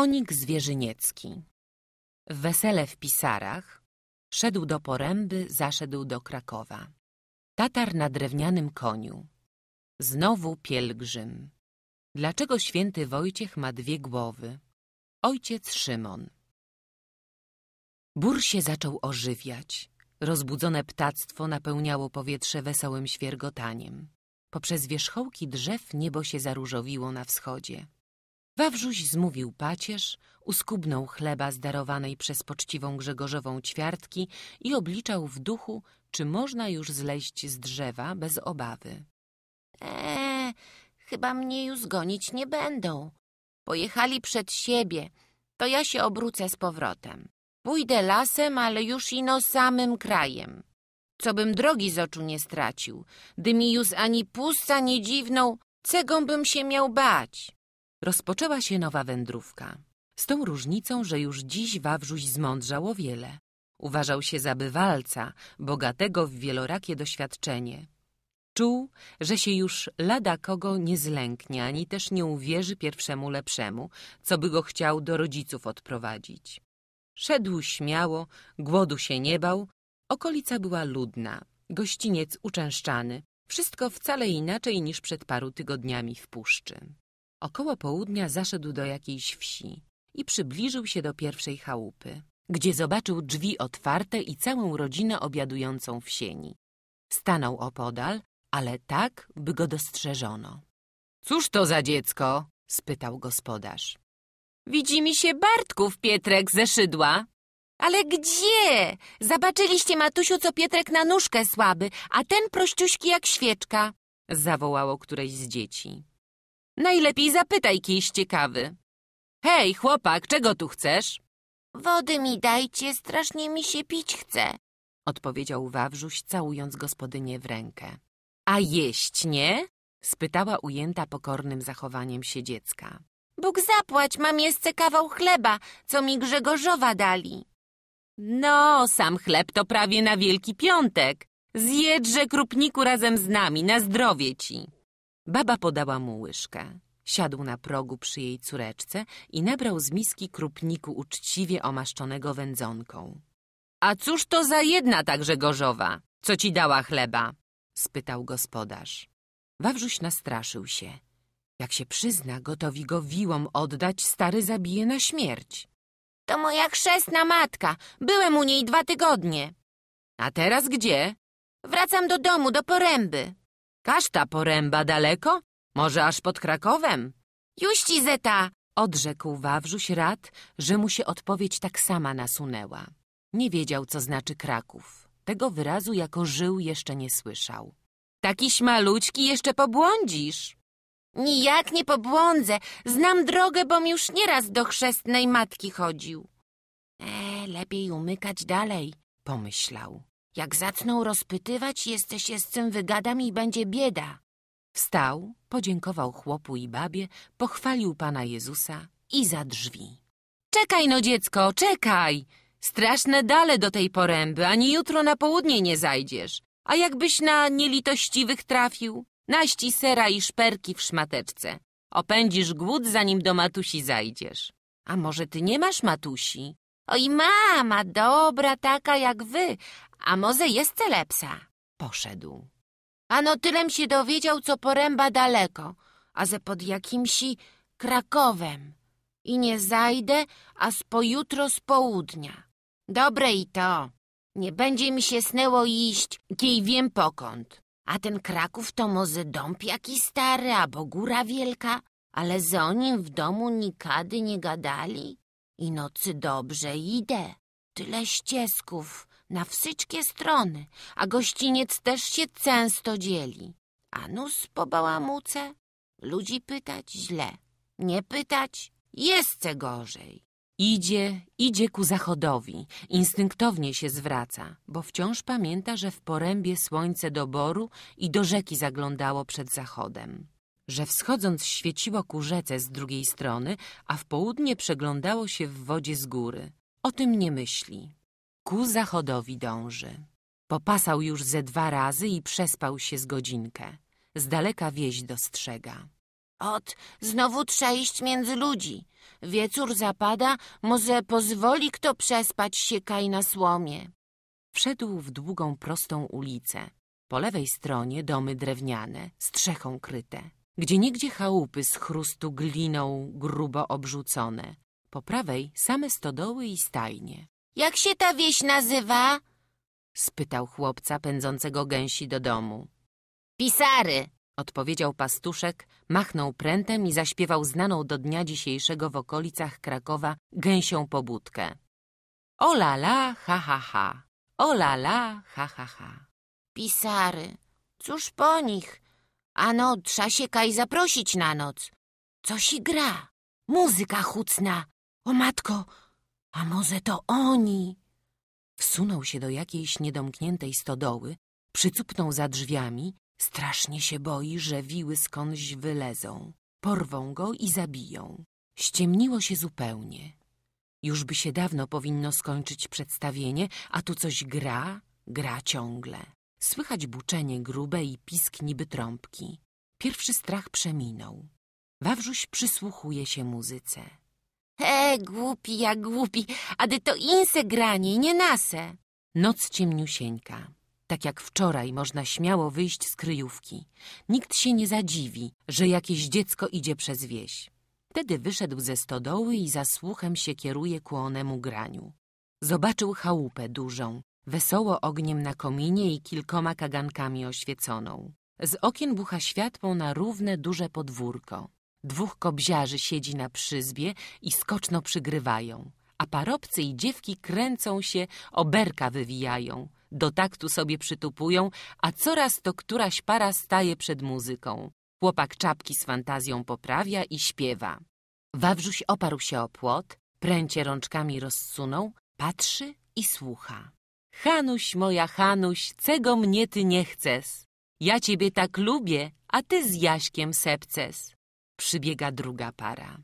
Konik zwierzyniecki Wesele w Pisarach Szedł do Poręby, zaszedł do Krakowa Tatar na drewnianym koniu Znowu pielgrzym Dlaczego święty Wojciech ma dwie głowy? Ojciec Szymon Bór się zaczął ożywiać. Rozbudzone ptactwo napełniało powietrze wesołym świergotaniem. Poprzez wierzchołki drzew niebo się zaróżowiło na wschodzie. Wawrzuś zmówił pacierz, uskubnął chleba zdarowanej przez poczciwą Grzegorzową ćwiartki i obliczał w duchu, czy można już zleść z drzewa bez obawy. Eee, chyba mnie już gonić nie będą. Pojechali przed siebie, to ja się obrócę z powrotem. Pójdę lasem, ale już ino samym krajem. Co bym drogi z oczu nie stracił, gdy mi już ani pusta nie dziwną, cegą bym się miał bać rozpoczęła się nowa wędrówka. Z tą różnicą, że już dziś Wawrzuś zmądrzał o wiele. Uważał się za bywalca, bogatego w wielorakie doświadczenie. Czuł, że się już lada kogo nie zlęknie, ani też nie uwierzy pierwszemu lepszemu, co by go chciał do rodziców odprowadzić. Szedł śmiało, głodu się nie bał, okolica była ludna, gościniec uczęszczany. Wszystko wcale inaczej niż przed paru tygodniami w puszczy. Około południa zaszedł do jakiejś wsi i przybliżył się do pierwszej chałupy, gdzie zobaczył drzwi otwarte i całą rodzinę obiadującą w sieni. Stanął opodal, ale tak, by go dostrzeżono. – Cóż to za dziecko? – spytał gospodarz. – Widzi mi się Bartków Pietrek ze szydła. Ale gdzie? Zobaczyliście, Matusiu, co Pietrek na nóżkę słaby, a ten prościuśki jak świeczka, zawołało któreś z dzieci. Najlepiej zapytaj kijś ciekawy. Hej, chłopak, czego tu chcesz? Wody mi dajcie, strasznie mi się pić chce, odpowiedział Wawrzuś, całując gospodynię w rękę. A jeść nie? spytała ujęta pokornym zachowaniem się dziecka. Bóg zapłać, mam jeszcze kawał chleba, co mi Grzegorzowa dali. No, sam chleb to prawie na Wielki Piątek. Zjedźże krupniku razem z nami, na zdrowie ci. Baba podała mu łyżkę. Siadł na progu przy jej córeczce i nabrał z miski krupniku uczciwie omaszczonego wędzonką. A cóż to za jedna także gorzowa, co ci dała chleba? spytał gospodarz. Wawrzuś nastraszył się. Jak się przyzna, gotowi go wiłom oddać, stary zabije na śmierć. To moja chrzestna matka. Byłem u niej dwa tygodnie. A teraz gdzie? Wracam do domu, do poręby. Każda poręba daleko? Może aż pod Krakowem? Juści, zeta! Odrzekł Wawrzuś rad, że mu się odpowiedź tak sama nasunęła. Nie wiedział, co znaczy Kraków. Tego wyrazu jako żył jeszcze nie słyszał. Takiś maluczki jeszcze pobłądzisz. Nijak nie pobłądzę. Znam drogę, bom już nieraz do chrzestnej matki chodził. E, lepiej umykać dalej, pomyślał. Jak zaczną rozpytywać, jesteś się z tym wygadam i będzie bieda. Wstał, podziękował chłopu i babie, pochwalił Pana Jezusa i za drzwi. Czekaj no dziecko, czekaj! Straszne dale do tej poręby, ani jutro na południe nie zajdziesz. A jakbyś na nielitościwych trafił? Naści sera i szperki w szmateczce. Opędzisz głód, zanim do matusi zajdziesz. A może ty nie masz matusi? Oj, mama, dobra taka jak wy, a może jest lepsa. Poszedł. Ano tylem się dowiedział, co poręba daleko, a ze pod jakimsi Krakowem. I nie zajdę, a z pojutro z południa. Dobre i to. Nie będzie mi się snęło iść, kiej wiem pokąd. A ten Kraków to może dąb jaki stary, albo góra wielka, ale o nim w domu nikady nie gadali. I nocy dobrze idę. Tyle ścieżków, na wszystkie strony, a gościniec też się często dzieli. A nus po bałamuce, ludzi pytać źle, nie pytać jest gorzej. Idzie, idzie ku zachodowi, instynktownie się zwraca, bo wciąż pamięta, że w porębie słońce do boru i do rzeki zaglądało przed zachodem. Że wschodząc świeciło ku rzece z drugiej strony, a w południe przeglądało się w wodzie z góry. O tym nie myśli. Ku zachodowi dąży. Popasał już ze dwa razy i przespał się z godzinkę. Z daleka wieś dostrzega. Ot, znowu trza iść między ludzi. Wieczór zapada, może pozwoli kto przespać się kaj na słomie. Wszedł w długą, prostą ulicę. Po lewej stronie domy drewniane, strzechą kryte. Gdzie nigdzie chałupy z chrustu gliną grubo obrzucone. Po prawej same stodoły i stajnie. Jak się ta wieś nazywa? spytał chłopca pędzącego gęsi do domu. Pisary, odpowiedział pastuszek, machnął prętem i zaśpiewał znaną do dnia dzisiejszego w okolicach Krakowa gęsią pobudkę. O la la, ha ha ha, o la la, ha ha ha. Pisary, cóż po nich? Ano, trza się kaj zaprosić na noc. Coś i gra, muzyka hucna. O matko, a może to oni? Wsunął się do jakiejś niedomkniętej stodoły, przycupnął za drzwiami, strasznie się boi, że wiły skądś wylezą, porwą go i zabiją. Ściemniło się zupełnie. Już by się dawno powinno skończyć przedstawienie, a tu coś gra, gra ciągle. Słychać buczenie grube i pisk niby trąbki. Pierwszy strach przeminął. Wawrzuś przysłuchuje się muzyce. E, głupi, ja głupi, ady to inse granie, nie nase. Noc ciemniusieńka. Tak jak wczoraj można śmiało wyjść z kryjówki. Nikt się nie zadziwi, że jakieś dziecko idzie przez wieś. Wtedy wyszedł ze stodoły i za słuchem się kieruje ku onemu graniu. Zobaczył chałupę dużą, wesoło ogniem na kominie i kilkoma kagankami oświeconą. Z okien bucha światło na równe, duże podwórko. Dwóch kobziarzy siedzi na przyzbie i skoczno przygrywają, a parobcy i dziewki kręcą się, oberka wywijają. Do taktu sobie przytupują, a coraz to któraś para staje przed muzyką. Chłopak czapki z fantazją poprawia i śpiewa. Wawrzuś oparł się o płot, pręcie rączkami rozsunął, patrzy i słucha. Hanuś, moja Hanuś, cego mnie ty nie chcesz? Ja ciebie tak lubię, a ty z Jaśkiem sepces. Przybiega druga para.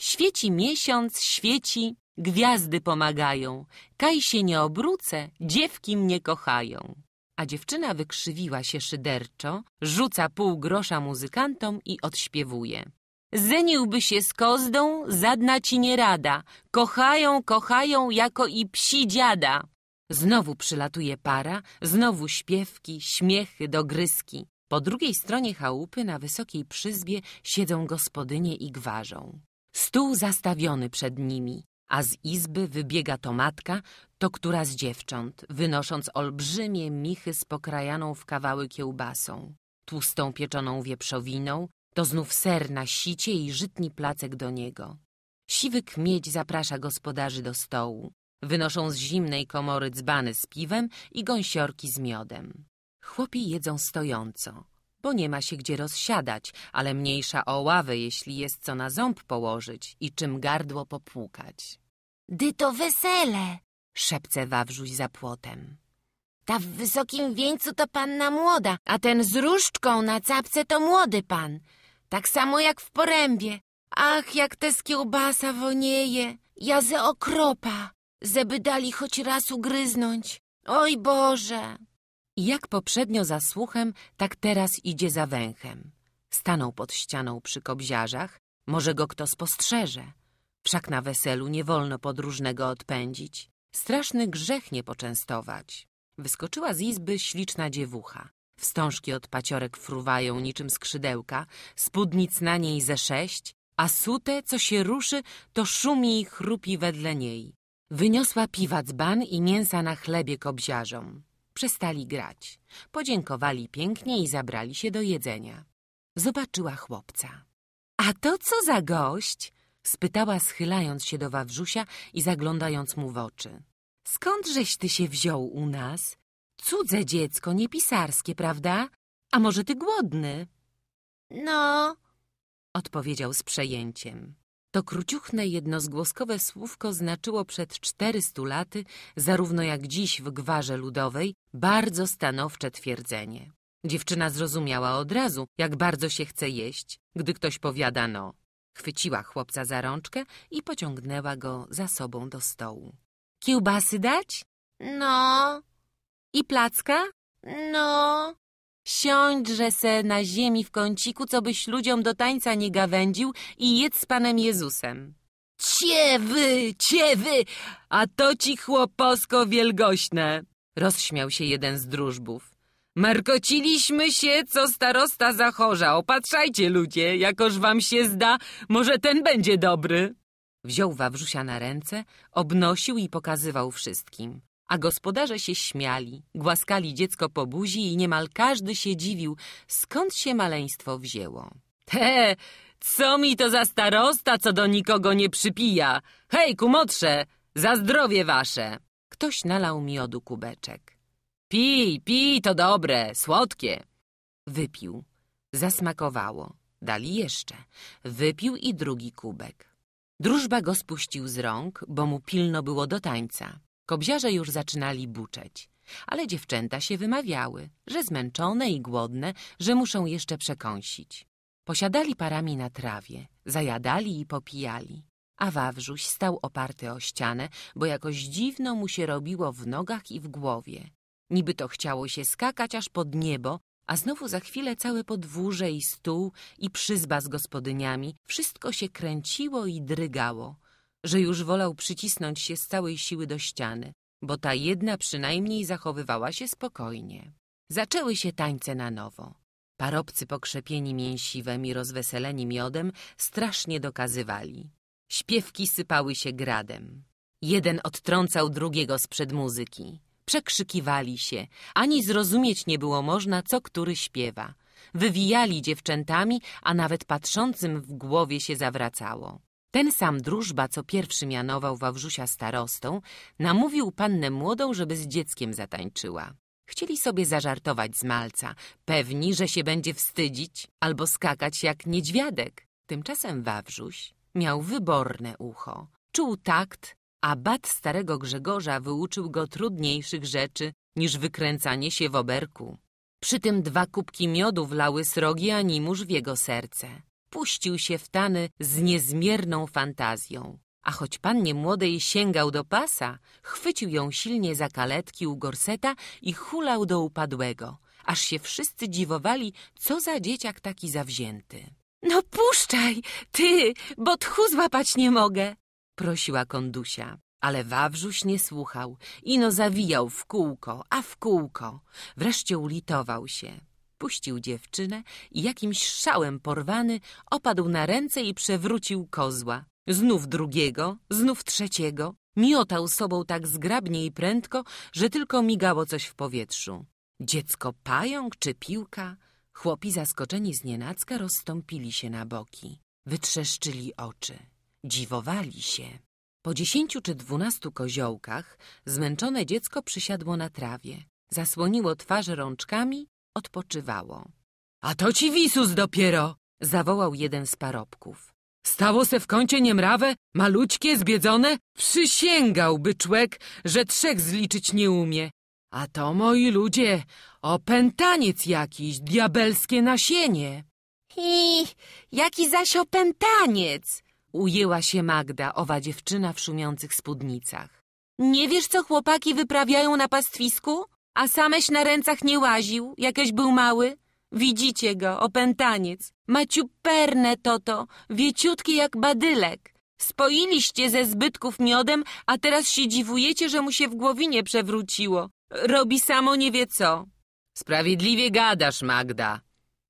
Świeci miesiąc, świeci, gwiazdy pomagają. Kaj się nie obrócę, dziewki mnie kochają. A dziewczyna wykrzywiła się szyderczo, rzuca pół grosza muzykantom i odśpiewuje. Zeniłby się z kozdą, zadna ci nie rada. Kochają, kochają, jako i psi dziada. Znowu przylatuje para, znowu śpiewki, śmiechy, dogryski. Po drugiej stronie chałupy na wysokiej przyzbie siedzą gospodynie i gwarzą. Stół zastawiony przed nimi, a z izby wybiega to matka, to która z dziewcząt, wynosząc olbrzymie michy z pokrajaną w kawały kiełbasą, tłustą pieczoną wieprzowiną, to znów ser na sicie i żytni placek do niego. Siwy kmieć zaprasza gospodarzy do stołu. Wynoszą z zimnej komory dzbany z piwem i gąsiorki z miodem. Chłopi jedzą stojąco, bo nie ma się gdzie rozsiadać, ale mniejsza o ławę, jeśli jest co na ząb położyć i czym gardło popłukać. Dy to wesele, szepce Wawrzuś za płotem. Ta w wysokim wieńcu to panna młoda, a ten z różdżką na capce to młody pan. Tak samo jak w porębie. Ach, jak te z kiełbasa wonieje. Ja ze okropa, zeby dali choć raz ugryznąć. Oj Boże! I jak poprzednio za słuchem, tak teraz idzie za węchem. Stanął pod ścianą przy kobziarzach, może go kto spostrzeże. Wszak na weselu nie wolno podróżnego odpędzić. Straszny grzech nie poczęstować. Wyskoczyła z izby śliczna dziewucha. Wstążki od paciorek fruwają niczym skrzydełka, spódnic na niej ze sześć, a sute, co się ruszy, to szumi i chrupi wedle niej. Wyniosła piwa dzban i mięsa na chlebie kobziarzom. Przestali grać. Podziękowali pięknie i zabrali się do jedzenia. Zobaczyła chłopca. A to co za gość? spytała schylając się do Wawrzusia i zaglądając mu w oczy. Skądżeś ty się wziął u nas? Cudze dziecko, nie pisarskie, prawda? A może ty głodny? No, odpowiedział z przejęciem. To króciuchne jednozgłoskowe słówko znaczyło przed 400 laty, zarówno jak dziś w gwarze ludowej, bardzo stanowcze twierdzenie. Dziewczyna zrozumiała od razu, jak bardzo się chce jeść, gdy ktoś powiada no. Chwyciła chłopca za rączkę i pociągnęła go za sobą do stołu. Kiełbasy dać? No. I placka? No. Siądźże se na ziemi w kąciku, co byś ludziom do tańca nie gawędził i jedz z Panem Jezusem. Ciewy, ciewy, a to ci chłoposko wielgośne, rozśmiał się jeden z drużbów. Markociliśmy się, co starosta zachorza. Opatrzajcie, ludzie, jakoż wam się zda, może ten będzie dobry. Wziął Wawrzusia na ręce, obnosił i pokazywał wszystkim. A gospodarze się śmiali, głaskali dziecko po buzi i niemal każdy się dziwił, skąd się maleństwo wzięło. He, co mi to za starosta, co do nikogo nie przypija? Hej, kumotrze, za zdrowie wasze! Ktoś nalał miodu kubeczek. Pij, pij, to dobre, słodkie. Wypił. Zasmakowało. Dali jeszcze. Wypił i drugi kubek. Drużba go spuścił z rąk, bo mu pilno było do tańca. Kobziarze już zaczynali buczeć, ale dziewczęta się wymawiały, że zmęczone i głodne, że muszą jeszcze przekąsić. Posiadali parami na trawie, zajadali i popijali. A Wawrzuś stał oparty o ścianę, bo jakoś dziwno mu się robiło w nogach i w głowie. Niby to chciało się skakać aż pod niebo, a znowu za chwilę całe podwórze i stół i przyzba z gospodyniami, wszystko się kręciło i drygało, że już wolał przycisnąć się z całej siły do ściany, bo ta jedna przynajmniej zachowywała się spokojnie. Zaczęły się tańce na nowo. Parobcy pokrzepieni mięsiwem i rozweseleni miodem strasznie dokazywali. Śpiewki sypały się gradem. Jeden odtrącał drugiego sprzed muzyki. Przekrzykiwali się, ani zrozumieć nie było można, co który śpiewa. Wywijali dziewczętami, a nawet patrzącym w głowie się zawracało. Ten sam drużba, co pierwszy mianował Wawrzusia starostą, namówił pannę młodą, żeby z dzieckiem zatańczyła. Chcieli sobie zażartować z malca, pewni, że się będzie wstydzić albo skakać jak niedźwiadek. Tymczasem Wawrzuś miał wyborne ucho. Czuł takt, a bat starego Grzegorza wyuczył go trudniejszych rzeczy niż wykręcanie się w oberku. Przy tym dwa kubki miodu wlały srogi animusz w jego serce puścił się w tany z niezmierną fantazją. A choć pannie młodej sięgał do pasa, chwycił ją silnie za kaletki u gorseta i hulał do upadłego, aż się wszyscy dziwowali, co za dzieciak taki zawzięty. No puszczaj, ty, bo tchu złapać nie mogę, prosiła kondusia. Ale Wawrzuś nie słuchał. Ino zawijał w kółko, a w kółko. Wreszcie ulitował się puścił dziewczynę i jakimś szałem porwany opadł na ręce i przewrócił kozła. Znów drugiego, znów trzeciego. Miotał sobą tak zgrabnie i prędko, że tylko migało coś w powietrzu. Dziecko pająk czy piłka? Chłopi zaskoczeni z nienacka rozstąpili się na boki. Wytrzeszczyli oczy. Dziwowali się. Po dziesięciu czy dwunastu koziołkach zmęczone dziecko przysiadło na trawie. Zasłoniło twarze rączkami odpoczywało. A to ci wisus dopiero! zawołał jeden z parobków. Stało se w kącie niemrawe, malućkie, zbiedzone, Przysięgałby byczłek, że trzech zliczyć nie umie. A to, moi ludzie, opętaniec jakiś, diabelskie nasienie. I jaki zaś opętaniec! Ujęła się Magda, owa dziewczyna w szumiących spódnicach. Nie wiesz, co chłopaki wyprawiają na pastwisku? A sameś na ręcach nie łaził, jakieś był mały? Widzicie go, opętaniec. Maciuperne to to, wieciutki jak badylek. Spoiliście ze zbytków miodem, a teraz się dziwujecie, że mu się w głowinie przewróciło. Robi samo nie wie co. Sprawiedliwie gadasz, Magda,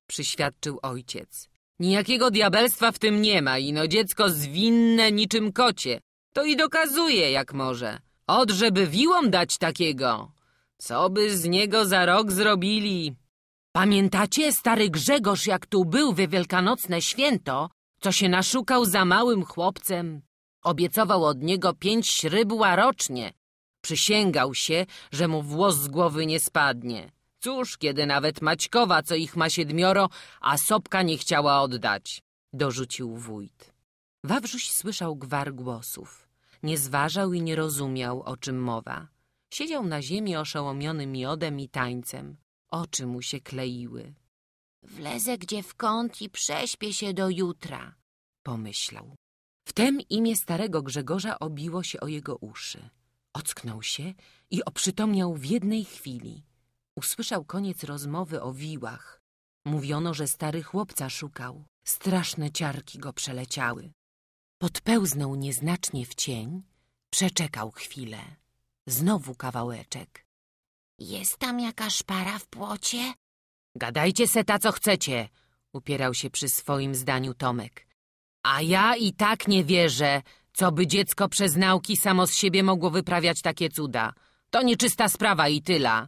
przyświadczył ojciec. Nijakiego diabelstwa w tym nie ma, ino dziecko zwinne niczym kocie. To i dokazuje, jak może. Od żeby wiłom dać takiego. Co by z niego za rok zrobili? Pamiętacie stary Grzegorz, jak tu był we wielkanocne święto, co się naszukał za małym chłopcem? Obiecował od niego pięć śrybła rocznie. Przysięgał się, że mu włos z głowy nie spadnie. Cóż, kiedy nawet Maćkowa, co ich ma siedmioro, a Sobka nie chciała oddać, dorzucił wójt. Wawrzuś słyszał gwar głosów. Nie zważał i nie rozumiał, o czym mowa. Siedział na ziemi oszołomiony miodem i tańcem. Oczy mu się kleiły. Wlezę gdzie w kąt i prześpię się do jutra, pomyślał. Wtem imię starego Grzegorza obiło się o jego uszy. Ocknął się i oprzytomniał w jednej chwili. Usłyszał koniec rozmowy o wiłach. Mówiono, że stary chłopca szukał. Straszne ciarki go przeleciały. Podpełznął nieznacznie w cień, przeczekał chwilę. Znowu kawałeczek. Jest tam jaka szpara w płocie? Gadajcie se ta, co chcecie, upierał się przy swoim zdaniu Tomek. A ja i tak nie wierzę, co by dziecko przez nauki samo z siebie mogło wyprawiać takie cuda. To nieczysta sprawa i tyla.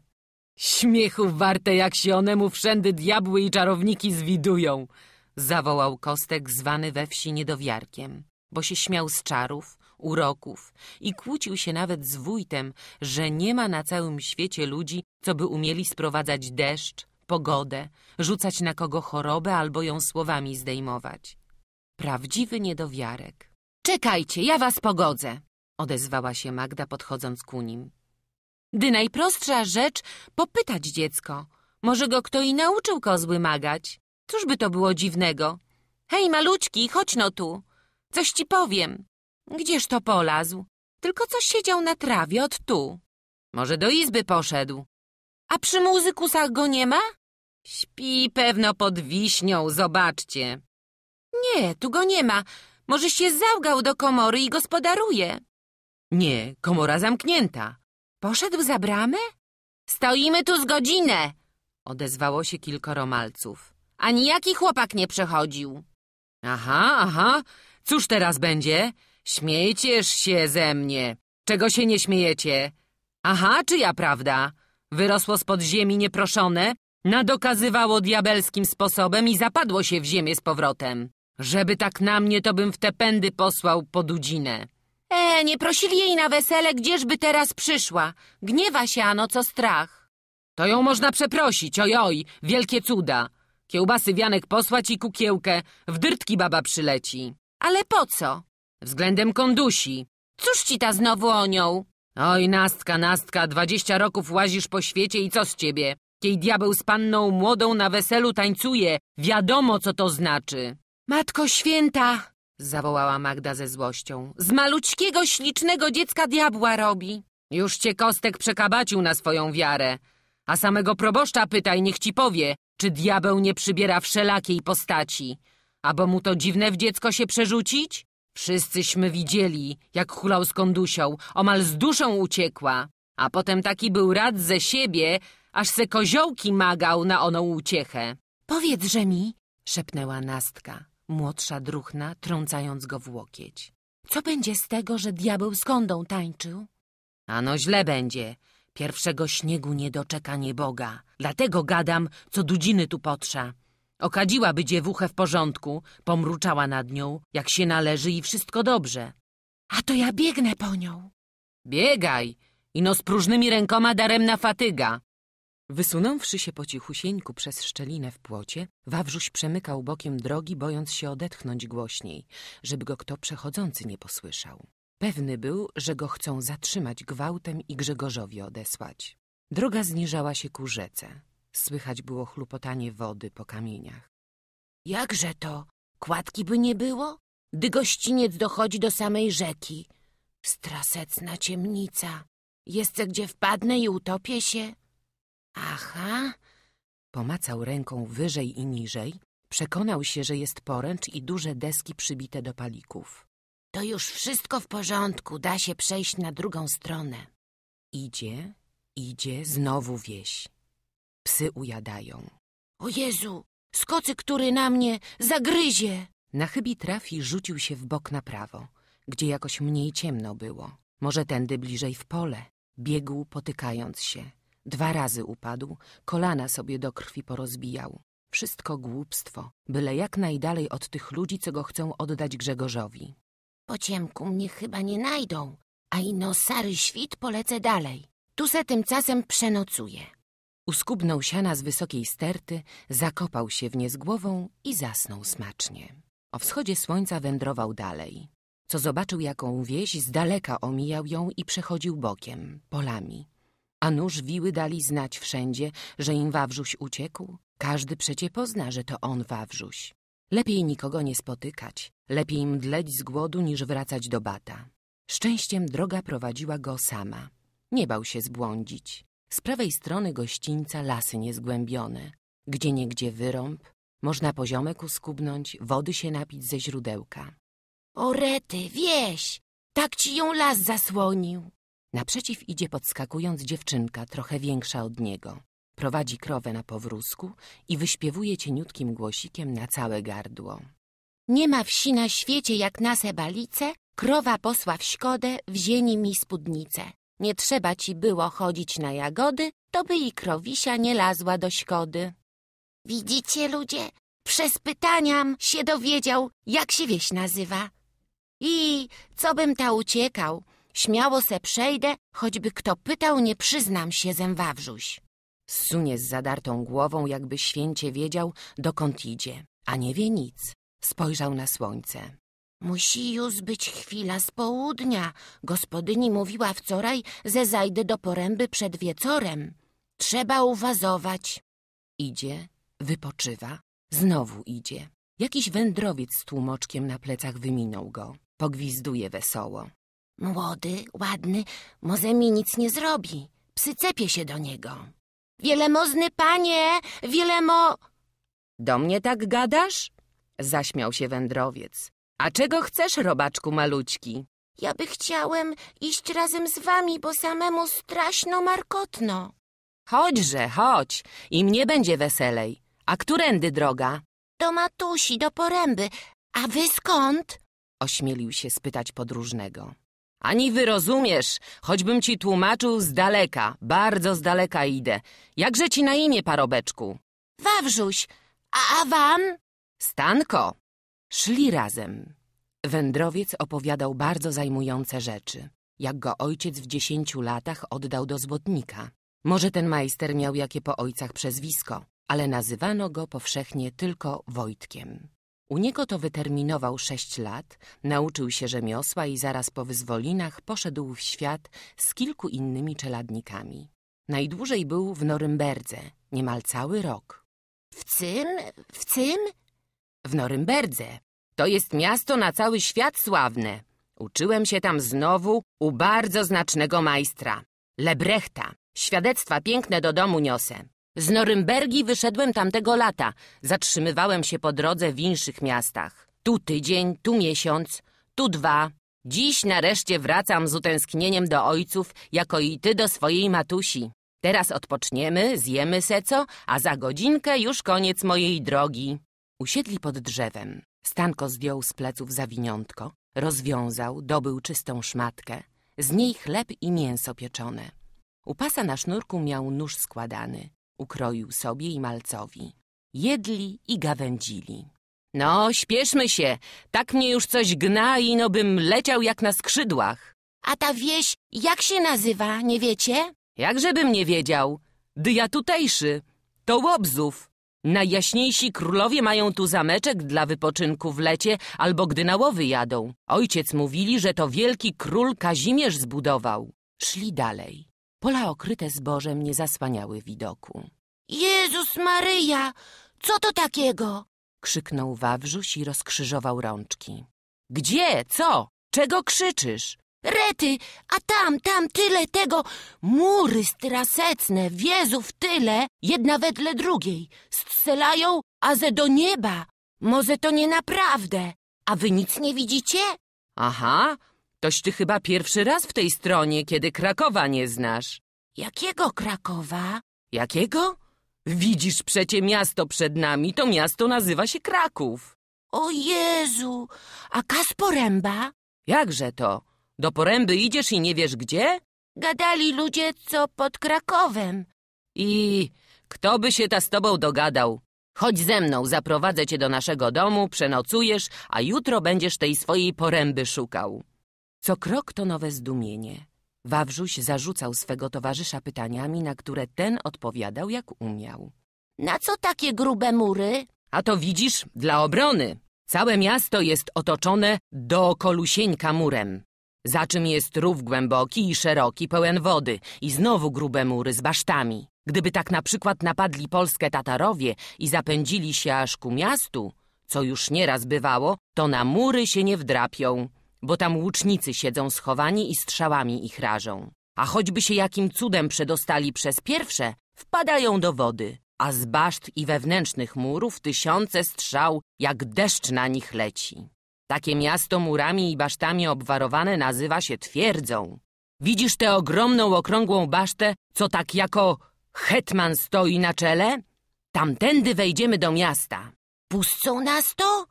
Śmiechów warte, jak się onemu wszędy diabły i czarowniki zwidują, zawołał Kostek zwany we wsi niedowiarkiem, bo się śmiał z czarów, uroków i kłócił się nawet z wójtem, że nie ma na całym świecie ludzi, co by umieli sprowadzać deszcz, pogodę, rzucać na kogo chorobę albo ją słowami zdejmować. Prawdziwy niedowiarek. Czekajcie, ja was pogodzę, odezwała się Magda podchodząc ku nim. Gdy najprostsza rzecz popytać dziecko. Może go kto i nauczył kozły magać. Cóż by to było dziwnego? Hej, maluczki, chodź no tu. Coś ci powiem. Gdzież to polazł? Tylko co siedział na trawie od tu. Może do izby poszedł. A przy muzykusach go nie ma? Śpi pewno pod wiśnią, zobaczcie. Nie, tu go nie ma. Może się załgał do komory i gospodaruje. Nie, komora zamknięta. Poszedł za bramę? Stoimy tu z godzinę, odezwało się kilkoro malców. Ani jaki chłopak nie przechodził. Aha, aha, cóż teraz będzie? Śmiejcież się ze mnie. Czego się nie śmiejecie? Aha, czy ja prawda? Wyrosło spod ziemi nieproszone, nadokazywało diabelskim sposobem i zapadło się w ziemię z powrotem. Żeby tak na mnie, to bym w te pędy posłał po dudzinę. E, nie prosili jej na wesele, gdzieżby teraz przyszła. Gniewa się ano, co strach. To ją można przeprosić, ojoj, wielkie cuda. Kiełbasy wianek posłać i kukiełkę, w dyrtki baba przyleci. Ale po co? Względem kondusi. Cóż ci ta znowu o nią? Oj, Nastka, Nastka, dwadzieścia roków łazisz po świecie i co z ciebie? Kiej diabeł z panną młodą na weselu tańcuje. Wiadomo, co to znaczy. Matko święta! zawołała Magda ze złością. Z maluczkiego, ślicznego dziecka diabła robi. Już cię Kostek przekabacił na swoją wiarę. A samego proboszcza pytaj, niech ci powie, czy diabeł nie przybiera wszelakiej postaci. Abo mu to dziwne w dziecko się przerzucić? Wszyscyśmy widzieli, jak hulał skondusiał, omal z duszą uciekła, a potem taki był rad ze siebie, aż se koziołki magał na oną uciechę. Powiedzże mi, szepnęła Nastka, młodsza druchna, trącając go w łokieć. Co będzie z tego, że diabeł z kondą tańczył? Ano źle będzie. Pierwszego śniegu nie doczeka nieboga. Dlatego gadam, co dudziny tu potrza. Okadziłaby dziewuchę w porządku, pomruczała nad nią, jak się należy i wszystko dobrze. A to ja biegnę po nią. Biegaj! Ino z próżnymi rękoma daremna fatyga. Wysunąwszy się po cichusieńku przez szczelinę w płocie, Wawrzuś przemykał bokiem drogi, bojąc się odetchnąć głośniej, żeby go kto przechodzący nie posłyszał. Pewny był, że go chcą zatrzymać gwałtem i Grzegorzowi odesłać. Droga zniżała się ku rzece. Słychać było chlupotanie wody po kamieniach. Jakże to? Kładki by nie było? Gdy gościniec dochodzi do samej rzeki. Strasecna ciemnica. Jest gdzie wpadnę i utopię się? Aha. Pomacał ręką wyżej i niżej. Przekonał się, że jest poręcz i duże deski przybite do palików. To już wszystko w porządku, da się przejść na drugą stronę. Idzie, idzie, znowu wieś psy ujadają. O Jezu, skocy, który na mnie zagryzie! Na chybi trafi rzucił się w bok na prawo, gdzie jakoś mniej ciemno było. Może tędy bliżej w pole. Biegł, potykając się. Dwa razy upadł, kolana sobie do krwi porozbijał. Wszystko głupstwo, byle jak najdalej od tych ludzi, co go chcą oddać Grzegorzowi. Po ciemku mnie chyba nie najdą, a ino sary świt polecę dalej. Tu se tymczasem przenocuję. Uskubnął siana z wysokiej sterty, zakopał się w nie z głową i zasnął smacznie. O wschodzie słońca wędrował dalej. Co zobaczył jaką wieś, z daleka omijał ją i przechodził bokiem, polami. A nóż wiły dali znać wszędzie, że im Wawrzuś uciekł. Każdy przecie pozna, że to on Wawrzuś. Lepiej nikogo nie spotykać, lepiej mdleć z głodu niż wracać do bata. Szczęściem droga prowadziła go sama. Nie bał się zbłądzić. Z prawej strony gościńca lasy niezgłębione, gdzie niegdzie wyrąb, można poziomek uskubnąć, wody się napić ze źródełka. O rety, wieś! Tak ci ją las zasłonił! Naprzeciw idzie podskakując dziewczynka, trochę większa od niego. Prowadzi krowę na powrózku i wyśpiewuje cieniutkim głosikiem na całe gardło. Nie ma wsi na świecie jak na Sebalice. krowa posła w szkodę, wzięli mi spódnicę. Nie trzeba ci było chodzić na jagody, to by i krowisia nie lazła do szkody. Widzicie, ludzie? Przez pytaniam się dowiedział, jak się wieś nazywa. I co bym ta uciekał? Śmiało se przejdę, choćby kto pytał, nie przyznam się zęwawrzuś. Sunie z zadartą głową, jakby święcie wiedział, dokąd idzie, a nie wie nic. Spojrzał na słońce. Musi już być chwila z południa. Gospodyni mówiła wczoraj, ze zajdę do poręby przed wieczorem. Trzeba uwazować. Idzie, wypoczywa, znowu idzie. Jakiś wędrowiec z tłumoczkiem na plecach wyminął go. Pogwizduje wesoło. Młody, ładny, może mi nic nie zrobi. Przycepię się do niego. Wielemożny panie, wielemo... Do mnie tak gadasz? Zaśmiał się wędrowiec. A czego chcesz, robaczku malućki? Ja by chciałem iść razem z wami, bo samemu straszno markotno. Chodźże, chodź. I mnie będzie weselej. A którędy droga? Do matusi, do poręby. A wy skąd? Ośmielił się spytać podróżnego. Ani wyrozumiesz, choćbym ci tłumaczył z daleka, bardzo z daleka idę. Jakże ci na imię, parobeczku? Wawrzuś, a, a wam? Stanko, Szli razem. Wędrowiec opowiadał bardzo zajmujące rzeczy, jak go ojciec w dziesięciu latach oddał do zbotnika. Może ten majster miał jakie po ojcach przezwisko, ale nazywano go powszechnie tylko Wojtkiem. U niego to wyterminował sześć lat, nauczył się rzemiosła i zaraz po wyzwolinach poszedł w świat z kilku innymi czeladnikami. Najdłużej był w Norymberdze, niemal cały rok. W cym, w cym, w Norymberdze. To jest miasto na cały świat sławne. Uczyłem się tam znowu u bardzo znacznego majstra. Lebrechta. Świadectwa piękne do domu niosę. Z Norymbergi wyszedłem tamtego lata. Zatrzymywałem się po drodze w inszych miastach. Tu tydzień, tu miesiąc, tu dwa. Dziś nareszcie wracam z utęsknieniem do ojców, jako i ty do swojej matusi. Teraz odpoczniemy, zjemy seco, a za godzinkę już koniec mojej drogi. Usiedli pod drzewem. Stanko zdjął z pleców zawiniątko, rozwiązał, dobył czystą szmatkę, z niej chleb i mięso pieczone. U pasa na sznurku miał nóż składany. Ukroił sobie i malcowi. Jedli i gawędzili. No, śpieszmy się, tak mnie już coś gna i no bym leciał jak na skrzydłach. A ta wieś jak się nazywa, nie wiecie? Jakżebym nie wiedział. Dyja tutejszy, to łobzów. Najjaśniejsi królowie mają tu zameczek dla wypoczynku w lecie albo gdy na łowy jadą. Ojciec mówili, że to wielki król Kazimierz zbudował. Szli dalej. Pola okryte zbożem nie zasłaniały widoku. Jezus Maryja, co to takiego? Krzyknął Wawrzuś i rozkrzyżował rączki. Gdzie? Co? Czego krzyczysz? Rety, a tam, tam tyle tego, mury strasecne, wiezów tyle, jedna wedle drugiej, strzelają, a ze do nieba. Może to nie naprawdę, a wy nic nie widzicie? Aha, toś ty chyba pierwszy raz w tej stronie, kiedy Krakowa nie znasz. Jakiego Krakowa? Jakiego? Widzisz przecie miasto przed nami, to miasto nazywa się Kraków. O Jezu, a Kasporęba? Jakże to? Do poręby idziesz i nie wiesz gdzie? Gadali ludzie, co pod Krakowem. I kto by się ta z tobą dogadał? Chodź ze mną, zaprowadzę cię do naszego domu, przenocujesz, a jutro będziesz tej swojej poręby szukał. Co krok to nowe zdumienie. Wawrzuś zarzucał swego towarzysza pytaniami, na które ten odpowiadał jak umiał. Na co takie grube mury? A to widzisz, dla obrony. Całe miasto jest otoczone do kolusieńka murem. Za czym jest rów głęboki i szeroki, pełen wody i znowu grube mury z basztami. Gdyby tak na przykład napadli Polskę Tatarowie i zapędzili się aż ku miastu, co już nieraz bywało, to na mury się nie wdrapią, bo tam łucznicy siedzą schowani i strzałami ich rażą. A choćby się jakim cudem przedostali przez pierwsze, wpadają do wody, a z baszt i wewnętrznych murów tysiące strzał jak deszcz na nich leci. Takie miasto murami i basztami obwarowane nazywa się twierdzą. Widzisz tę ogromną, okrągłą basztę, co tak jako hetman stoi na czele? Tamtędy wejdziemy do miasta. Puszczą nas to?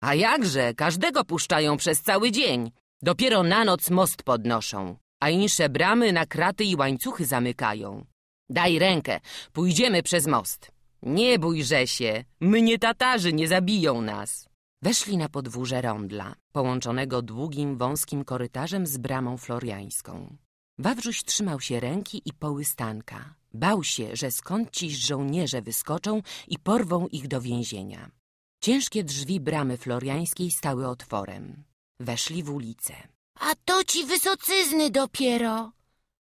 A jakże, każdego puszczają przez cały dzień. Dopiero na noc most podnoszą, a insze bramy na kraty i łańcuchy zamykają. Daj rękę, pójdziemy przez most. Nie bójże się, mnie Tatarzy nie zabiją nas. Weszli na podwórze rondla, połączonego długim, wąskim korytarzem z bramą floriańską. Wawrzuś trzymał się ręki i połystanka. Bał się, że skąd ci żołnierze wyskoczą i porwą ich do więzienia. Ciężkie drzwi bramy floriańskiej stały otworem. Weszli w ulicę. A to ci wysocyzny dopiero!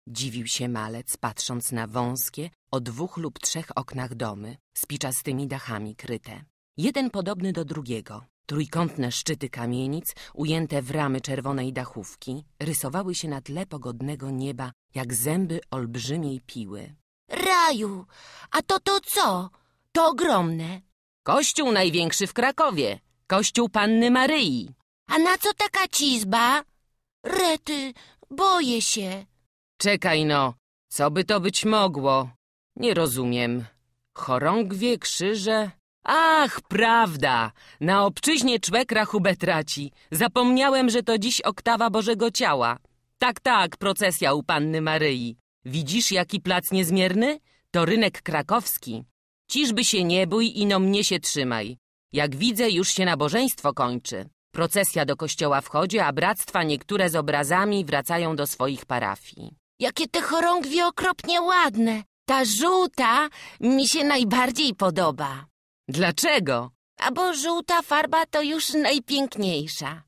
Dziwił się malec, patrząc na wąskie, o dwóch lub trzech oknach domy, z piczastymi dachami kryte. Jeden podobny do drugiego, Trójkątne szczyty kamienic, ujęte w ramy czerwonej dachówki, rysowały się na tle pogodnego nieba, jak zęby olbrzymiej piły. Raju, a to to co? To ogromne. Kościół największy w Krakowie, kościół Panny Maryi. A na co taka cizba? Rety, boję się. Czekaj no, co by to być mogło? Nie rozumiem. Chorągwie, krzyże... Ach, prawda! Na obczyźnie człek rachubę traci. Zapomniałem, że to dziś oktawa Bożego Ciała. Tak, tak, procesja u Panny Maryi. Widzisz, jaki plac niezmierny? To rynek krakowski. Ciżby się nie bój, ino mnie się trzymaj. Jak widzę, już się nabożeństwo kończy. Procesja do kościoła wchodzi, a bractwa niektóre z obrazami wracają do swoich parafii. Jakie te chorągwie okropnie ładne! Ta żółta mi się najbardziej podoba. Dlaczego? A bo żółta farba to już najpiękniejsza.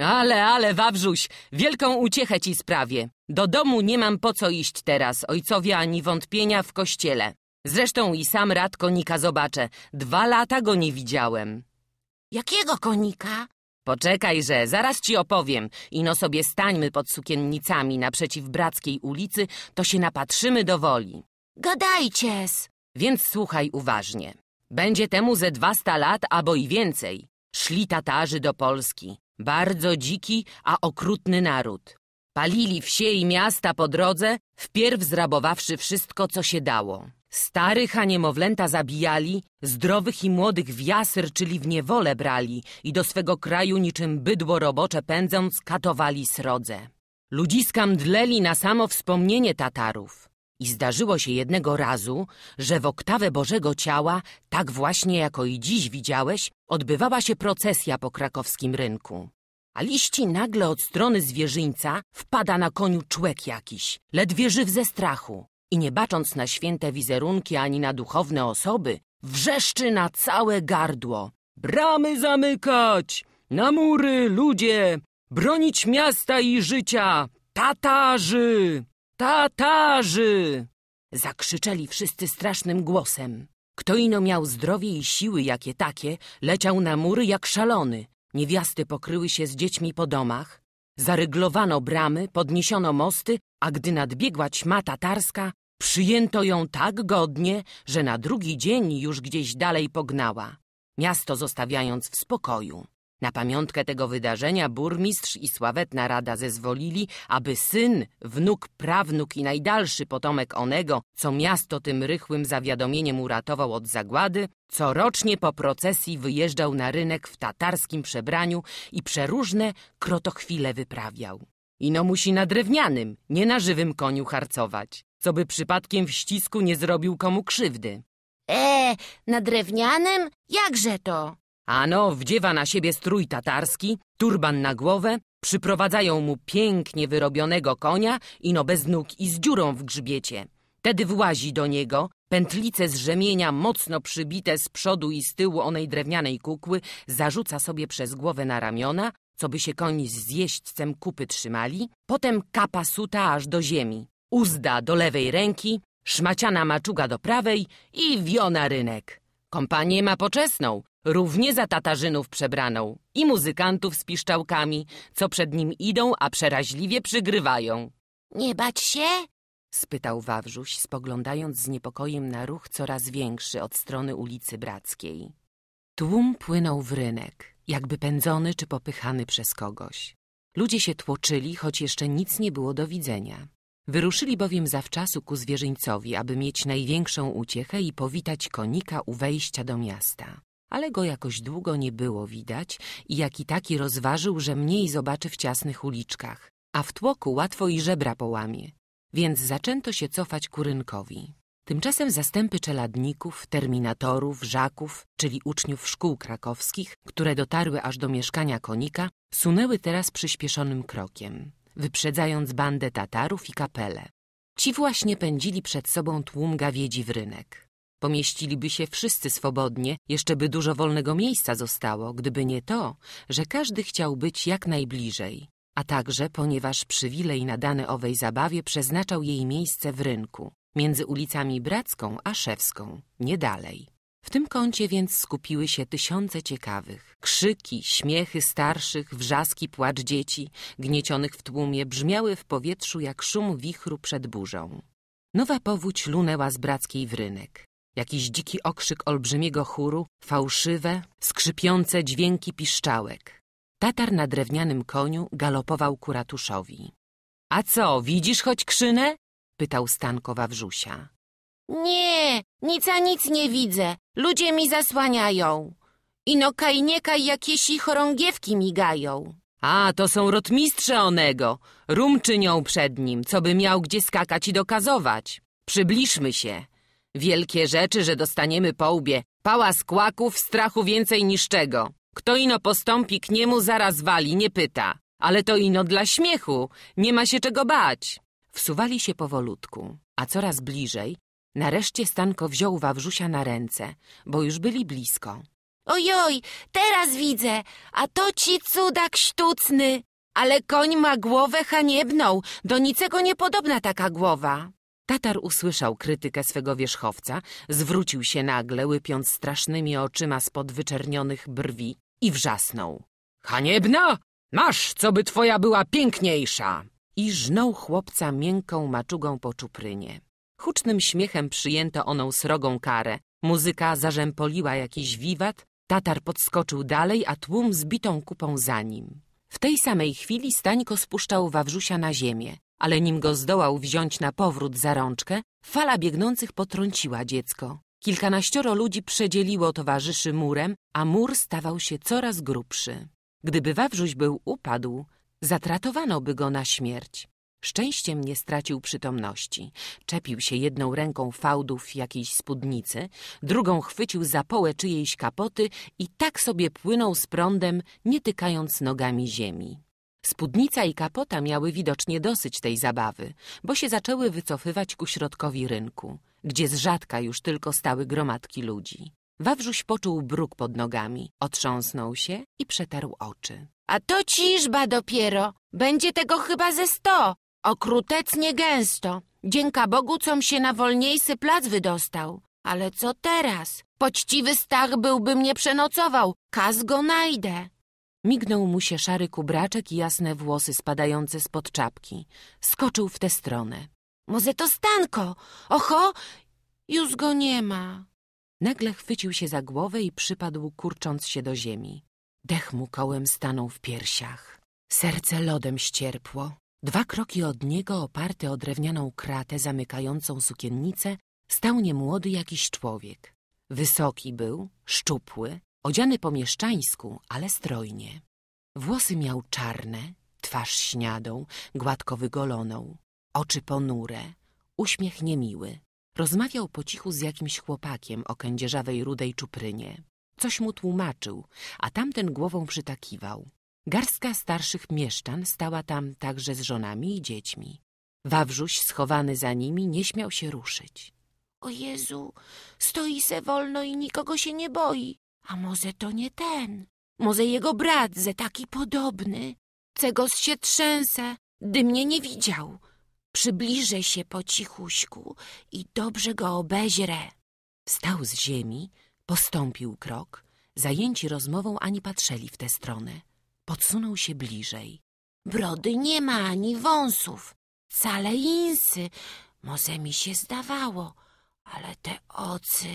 Ale, ale, Wawrzuś, wielką uciechę ci sprawię. Do domu nie mam po co iść teraz, ojcowie ani wątpienia w kościele. Zresztą i sam rad konika zobaczę. Dwa lata go nie widziałem. Jakiego konika? Poczekajże, zaraz ci opowiem. Ino sobie stańmy pod sukiennicami naprzeciw Brackiej ulicy, to się napatrzymy do woli. Gadajcie! Więc słuchaj uważnie. Będzie temu ze dwasta lat, albo i więcej. Szli Tatarzy do Polski. Bardzo dziki, a okrutny naród. Palili wsie i miasta po drodze, wpierw zrabowawszy wszystko, co się dało. Starych, a niemowlęta zabijali, zdrowych i młodych w jasyr, czyli w niewolę brali i do swego kraju niczym bydło robocze pędząc katowali srodze. Ludziska mdleli na samo wspomnienie Tatarów. I zdarzyło się jednego razu, że w oktawę Bożego Ciała, tak właśnie jako i dziś widziałeś, odbywała się procesja po krakowskim rynku. A liści nagle od strony zwierzyńca wpada na koniu człek jakiś, ledwie żyw ze strachu. I nie bacząc na święte wizerunki ani na duchowne osoby, wrzeszczy na całe gardło. Bramy zamykać! Na mury, ludzie! Bronić miasta i życia! Tatarzy! Tatarzy! Zakrzyczeli wszyscy strasznym głosem. Kto ino miał zdrowie i siły jakie takie, leciał na mury jak szalony. Niewiasty pokryły się z dziećmi po domach. Zaryglowano bramy, podniesiono mosty, a gdy nadbiegła ćma tatarska, przyjęto ją tak godnie, że na drugi dzień już gdzieś dalej pognała, miasto zostawiając w spokoju. Na pamiątkę tego wydarzenia burmistrz i sławetna rada zezwolili, aby syn, wnuk, prawnuk i najdalszy potomek onego, co miasto tym rychłym zawiadomieniem uratował od zagłady, corocznie po procesji wyjeżdżał na rynek w tatarskim przebraniu i przeróżne krotochwile wyprawiał. Ino musi na drewnianym, nie na żywym koniu harcować, co by przypadkiem w ścisku nie zrobił komu krzywdy. E, na drewnianym? Jakże to? Ano wdziewa na siebie strój tatarski, turban na głowę, przyprowadzają mu pięknie wyrobionego konia, ino bez nóg i z dziurą w grzbiecie. Tedy włazi do niego, pętlice z rzemienia mocno przybite z przodu i z tyłu onej drewnianej kukły zarzuca sobie przez głowę na ramiona, co by się koń z jeźdźcem kupy trzymali, potem kapa suta aż do ziemi, uzda do lewej ręki, szmaciana maczuga do prawej i wiona rynek. Kompanię ma poczesną, Równie za Tatarzynów przebraną i muzykantów z piszczałkami, co przed nim idą, a przeraźliwie przygrywają. Nie bać się? spytał Wawrzuś, spoglądając z niepokojem na ruch coraz większy od strony ulicy Brackiej. Tłum płynął w rynek, jakby pędzony czy popychany przez kogoś. Ludzie się tłoczyli, choć jeszcze nic nie było do widzenia. Wyruszyli bowiem zawczasu ku zwierzyńcowi, aby mieć największą uciechę i powitać konika u wejścia do miasta ale go jakoś długo nie było widać i jaki taki rozważył, że mniej zobaczy w ciasnych uliczkach, a w tłoku łatwo i żebra połamie, więc zaczęto się cofać ku rynkowi. Tymczasem zastępy czeladników, terminatorów, żaków, czyli uczniów szkół krakowskich, które dotarły aż do mieszkania konika, sunęły teraz przyspieszonym krokiem, wyprzedzając bandę Tatarów i kapelę. Ci właśnie pędzili przed sobą tłum gawiedzi w rynek. Pomieściliby się wszyscy swobodnie, jeszcze by dużo wolnego miejsca zostało, gdyby nie to, że każdy chciał być jak najbliżej, a także ponieważ przywilej nadany owej zabawie przeznaczał jej miejsce w rynku, między ulicami Bracką a Szewską, nie dalej. W tym kącie więc skupiły się tysiące ciekawych. Krzyki, śmiechy starszych, wrzaski, płacz dzieci, gniecionych w tłumie, brzmiały w powietrzu jak szum wichru przed burzą. Nowa powódź lunęła z brackiej w rynek. Jakiś dziki okrzyk olbrzymiego chóru, fałszywe, skrzypiące dźwięki piszczałek. Tatar na drewnianym koniu galopował ku ratuszowi. — A co, widzisz choć krzynę? — pytał Stankowa Wrzusia. Nie, nic a nic nie widzę. Ludzie mi zasłaniają. Ino kajniekaj jakieś chorągiewki migają. A, to są rotmistrze onego. Rum czynią przed nim, co by miał gdzie skakać i dokazować. Przybliżmy się. Wielkie rzeczy, że dostaniemy po łbie. Pałas kłaków strachu więcej niż czego. Kto ino postąpi k niemu zaraz wali, nie pyta. Ale to ino dla śmiechu, nie ma się czego bać. Wsuwali się powolutku, a coraz bliżej. Nareszcie Stanko wziął Wawrzusia na ręce, bo już byli blisko. Ojoj, teraz widzę, a to ci cudak sztucny. Ale koń ma głowę haniebną, do niczego niepodobna taka głowa. Tatar usłyszał krytykę swego wierzchowca, zwrócił się nagle, łypiąc strasznymi oczyma spod wyczernionych brwi i wrzasnął. Haniebna! Masz, co by twoja była piękniejsza! I żnął chłopca miękką maczugą po czuprynie. Hucznym śmiechem przyjęto oną srogą karę. Muzyka zarzępoliła jakiś wiwat, Tatar podskoczył dalej, a tłum zbitą kupą za nim. W tej samej chwili Stańko spuszczał Wawrzusia na ziemię ale nim go zdołał wziąć na powrót za rączkę, fala biegnących potrąciła dziecko. Kilkanaścioro ludzi przedzieliło towarzyszy murem, a mur stawał się coraz grubszy. Gdyby Wawrzuś był upadł, zatratowano by go na śmierć. Szczęściem nie stracił przytomności. Czepił się jedną ręką fałdów jakiejś spódnicy, drugą chwycił za połę czyjejś kapoty i tak sobie płynął z prądem, nie tykając nogami ziemi. Spódnica i kapota miały widocznie dosyć tej zabawy, bo się zaczęły wycofywać ku środkowi rynku, gdzie z rzadka już tylko stały gromadki ludzi. Wawrzuś poczuł bruk pod nogami, otrząsnął się i przetarł oczy. A to ciżba dopiero! Będzie tego chyba ze sto! Okrutecnie gęsto! Dzięka Bogu, com się na wolniejszy plac wydostał. Ale co teraz? Poczciwy Stach byłby mnie przenocował. Kaz go najdę. Mignął mu się szary kubraczek i jasne włosy spadające spod czapki. Skoczył w tę stronę. Może to Stanko! Oho! Już go nie ma! Nagle chwycił się za głowę i przypadł, kurcząc się do ziemi. Dech mu kołem stanął w piersiach. Serce lodem ścierpło. Dwa kroki od niego, oparte o drewnianą kratę zamykającą sukiennicę, stał niemłody jakiś człowiek. Wysoki był, szczupły, Odziany po mieszczańsku, ale strojnie. Włosy miał czarne, twarz śniadą, gładko wygoloną, oczy ponure, uśmiech niemiły. Rozmawiał po cichu z jakimś chłopakiem o kędzierzawej rudej czuprynie. Coś mu tłumaczył, a tamten głową przytakiwał. Garstka starszych mieszczan stała tam także z żonami i dziećmi. Wawrzuś, schowany za nimi, nie śmiał się ruszyć. O Jezu, stoi se wolno i nikogo się nie boi, a może to nie ten? Może jego brat, ze taki podobny? Cegos się trzęsę, gdy mnie nie widział. Przybliżę się po cichuśku i dobrze go obeźrę. Wstał z ziemi, postąpił krok. Zajęci rozmową ani patrzyli w tę stronę. Podsunął się bliżej. Brody nie ma ani wąsów, wcale insy. Może mi się zdawało, ale te ocy,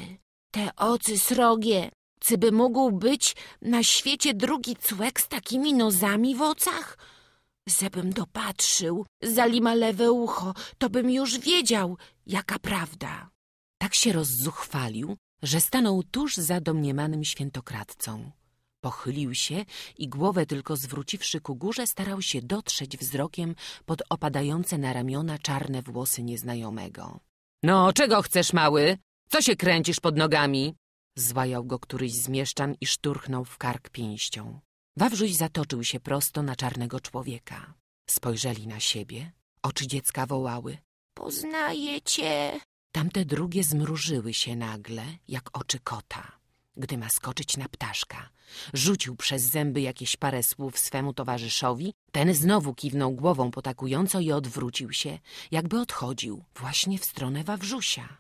te ocy srogie, Cyby mógł być na świecie drugi cłek z takimi nozami w ocach? Zebym dopatrzył, zalima lewe ucho, to bym już wiedział, jaka prawda. Tak się rozzuchwalił, że stanął tuż za domniemanym świętokradcą. Pochylił się i głowę tylko zwróciwszy ku górze starał się dotrzeć wzrokiem pod opadające na ramiona czarne włosy nieznajomego. – No, czego chcesz, mały? Co się kręcisz pod nogami? Zwajał go któryś z mieszczan i szturchnął w kark pięścią. Wawrzyś zatoczył się prosto na czarnego człowieka. Spojrzeli na siebie. Oczy dziecka wołały. Poznaję cię. Tamte drugie zmrużyły się nagle, jak oczy kota. Gdy ma skoczyć na ptaszka. Rzucił przez zęby jakieś parę słów swemu towarzyszowi. Ten znowu kiwnął głową potakująco i odwrócił się, jakby odchodził, właśnie w stronę Wawrzusia.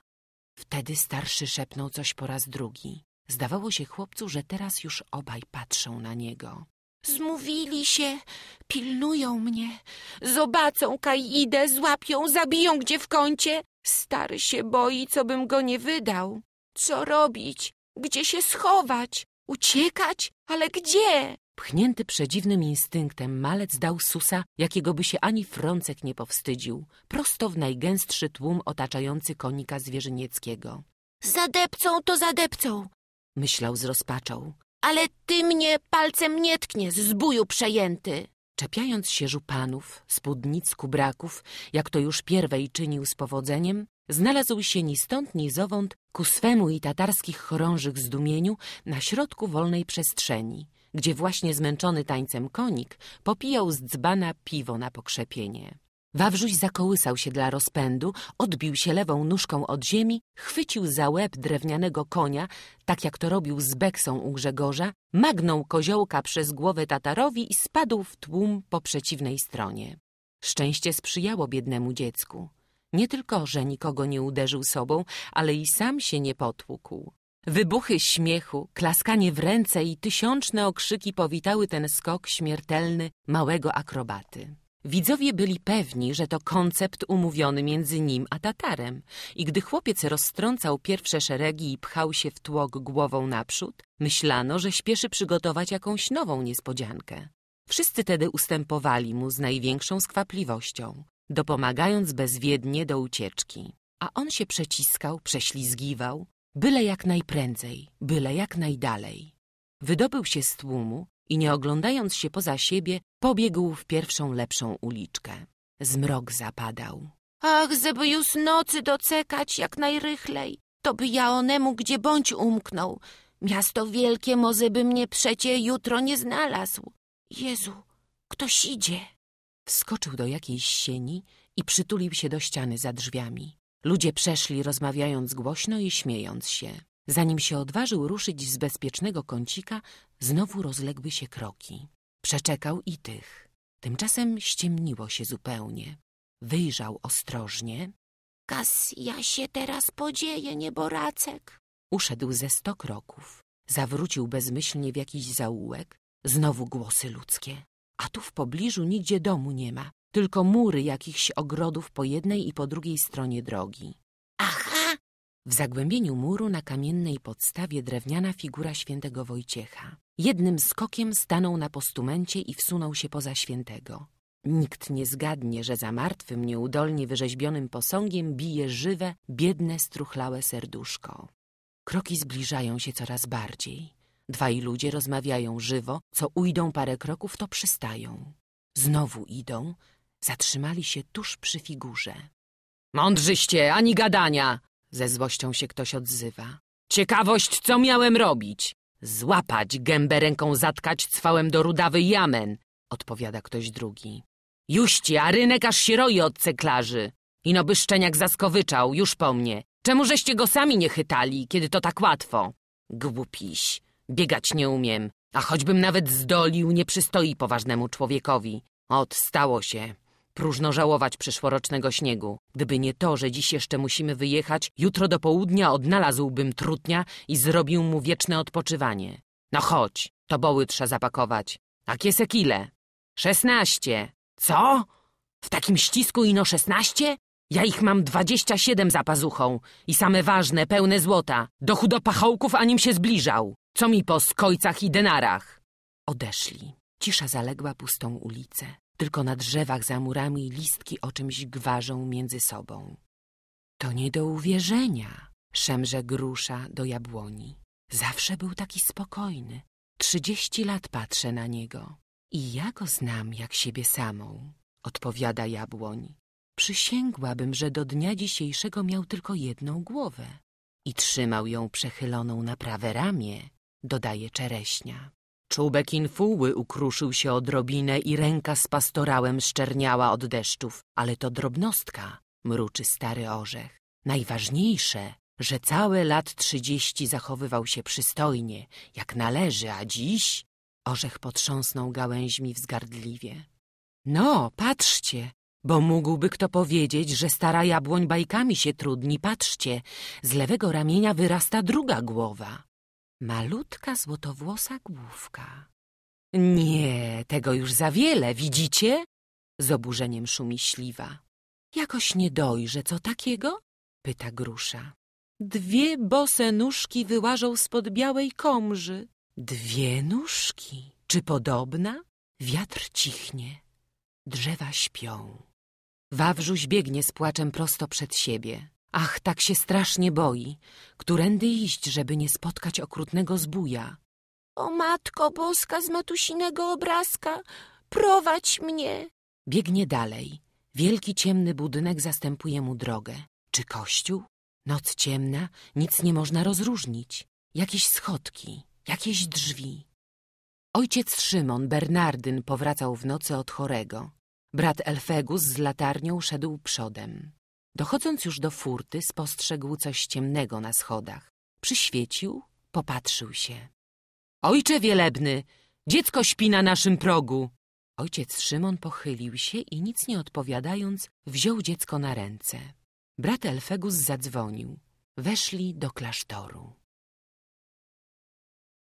Wtedy starszy szepnął coś po raz drugi. Zdawało się chłopcu, że teraz już obaj patrzą na niego. Zmówili się, pilnują mnie. Zobaczą Kaidę, złapią, zabiją gdzie w kącie. Stary się boi, co bym go nie wydał. Co robić? Gdzie się schować? Uciekać? Ale gdzie? Pchnięty przedziwnym instynktem, malec dał susa, jakiego by się ani frącek nie powstydził, prosto w najgęstszy tłum otaczający konika zwierzynieckiego. Zadepcą to zadepcą, myślał z rozpaczą. Ale ty mnie palcem nie tkniesz, zbóju przejęty. Czepiając się żupanów, spódnic, kubraków, jak to już pierwej czynił z powodzeniem, znalazł się ni stąd, ni zowąd ku swemu i tatarskich chorążych zdumieniu na środku wolnej przestrzeni gdzie właśnie zmęczony tańcem konik popijał z dzbana piwo na pokrzepienie. Wawrzuś zakołysał się dla rozpędu, odbił się lewą nóżką od ziemi, chwycił za łeb drewnianego konia, tak jak to robił z Beksą u Grzegorza, magnął koziołka przez głowę Tatarowi i spadł w tłum po przeciwnej stronie. Szczęście sprzyjało biednemu dziecku. Nie tylko, że nikogo nie uderzył sobą, ale i sam się nie potłukł. Wybuchy śmiechu, klaskanie w ręce i tysiączne okrzyki powitały ten skok śmiertelny małego akrobaty. Widzowie byli pewni, że to koncept umówiony między nim a Tatarem i gdy chłopiec roztrącał pierwsze szeregi i pchał się w tłok głową naprzód, myślano, że śpieszy przygotować jakąś nową niespodziankę. Wszyscy tedy ustępowali mu z największą skwapliwością, dopomagając bezwiednie do ucieczki. A on się przeciskał, prześlizgiwał, Byle jak najprędzej, byle jak najdalej. Wydobył się z tłumu i nie oglądając się poza siebie, pobiegł w pierwszą lepszą uliczkę. Zmrok zapadał. Ach, żeby już nocy docekać jak najrychlej, to by ja onemu gdzie bądź umknął. Miasto wielkie może by mnie przecie jutro nie znalazł. Jezu, ktoś idzie. Wskoczył do jakiejś sieni i przytulił się do ściany za drzwiami. Ludzie przeszli, rozmawiając głośno i śmiejąc się. Zanim się odważył ruszyć z bezpiecznego kącika, znowu rozległy się kroki. Przeczekał i tych. Tymczasem ściemniło się zupełnie. Wyjrzał ostrożnie. Kas, ja się teraz podzieję, nieboracek. Uszedł ze sto kroków. Zawrócił bezmyślnie w jakiś zaułek. Znowu głosy ludzkie. A tu w pobliżu nigdzie domu nie ma tylko mury jakichś ogrodów po jednej i po drugiej stronie drogi. Aha! W zagłębieniu muru na kamiennej podstawie drewniana figura świętego Wojciecha. Jednym skokiem stanął na postumencie i wsunął się poza świętego. Nikt nie zgadnie, że za martwym, nieudolnie wyrzeźbionym posągiem bije żywe, biedne, struchlałe serduszko. Kroki zbliżają się coraz bardziej. Dwaj ludzie rozmawiają żywo, co ujdą parę kroków, to przystają. Znowu idą, Zatrzymali się tuż przy figurze. Mądrzyście, ani gadania! Ze złością się ktoś odzywa. Ciekawość, co miałem robić? Złapać, gębę ręką zatkać, cwałem do rudawy jamen, odpowiada ktoś drugi. Juście, a rynek aż się roi od ceklarzy. Ino by szczeniak zaskowyczał, już po mnie. Czemu żeście go sami nie chytali, kiedy to tak łatwo? Głupiś, biegać nie umiem, a choćbym nawet zdolił, nie przystoi poważnemu człowiekowi. stało się. Próżno żałować przyszłorocznego śniegu. Gdyby nie to, że dziś jeszcze musimy wyjechać, jutro do południa odnalazłbym trutnia i zrobił mu wieczne odpoczywanie. No chodź, to boły trzeba zapakować. A kiesek ile? Szesnaście. Co? W takim ścisku ino szesnaście? Ja ich mam dwadzieścia siedem za pazuchą i same ważne, pełne złota. Do chudopachołków, anim się zbliżał. Co mi po skojcach i denarach? Odeszli. Cisza zaległa pustą ulicę. Tylko na drzewach za murami listki o czymś gwarzą między sobą. To nie do uwierzenia, szemrze grusza do jabłoni. Zawsze był taki spokojny. Trzydzieści lat patrzę na niego. I ja go znam jak siebie samą, odpowiada jabłoń. Przysięgłabym, że do dnia dzisiejszego miał tylko jedną głowę i trzymał ją przechyloną na prawe ramię, dodaje czereśnia. Czubek infuły ukruszył się odrobinę i ręka z pastorałem szczerniała od deszczów. Ale to drobnostka, mruczy stary orzech. Najważniejsze, że całe lat trzydzieści zachowywał się przystojnie, jak należy, a dziś... Orzech potrząsnął gałęźmi wzgardliwie. No, patrzcie, bo mógłby kto powiedzieć, że stara jabłoń bajkami się trudni, patrzcie, z lewego ramienia wyrasta druga głowa. Malutka złotowłosa główka. Nie, tego już za wiele, widzicie? Z oburzeniem szumi śliwa. Jakoś nie dojrze, co takiego? Pyta grusza. Dwie bose nóżki wyłażą spod białej komży. Dwie nóżki? Czy podobna? Wiatr cichnie. Drzewa śpią. Wawrzuś biegnie z płaczem prosto przed siebie. Ach, tak się strasznie boi. Którędy iść, żeby nie spotkać okrutnego zbuja. O matko boska z matusinego obrazka, prowadź mnie! Biegnie dalej. Wielki ciemny budynek zastępuje mu drogę. Czy kościół? Noc ciemna, nic nie można rozróżnić. Jakieś schodki, jakieś drzwi. Ojciec Szymon, Bernardyn, powracał w nocy od chorego. Brat Elfegus z latarnią szedł przodem. Dochodząc już do furty, spostrzegł coś ciemnego na schodach. Przyświecił, popatrzył się. Ojcze wielebny, dziecko śpi na naszym progu. Ojciec Szymon pochylił się i nic nie odpowiadając, wziął dziecko na ręce. Brat Elfegus zadzwonił. Weszli do klasztoru.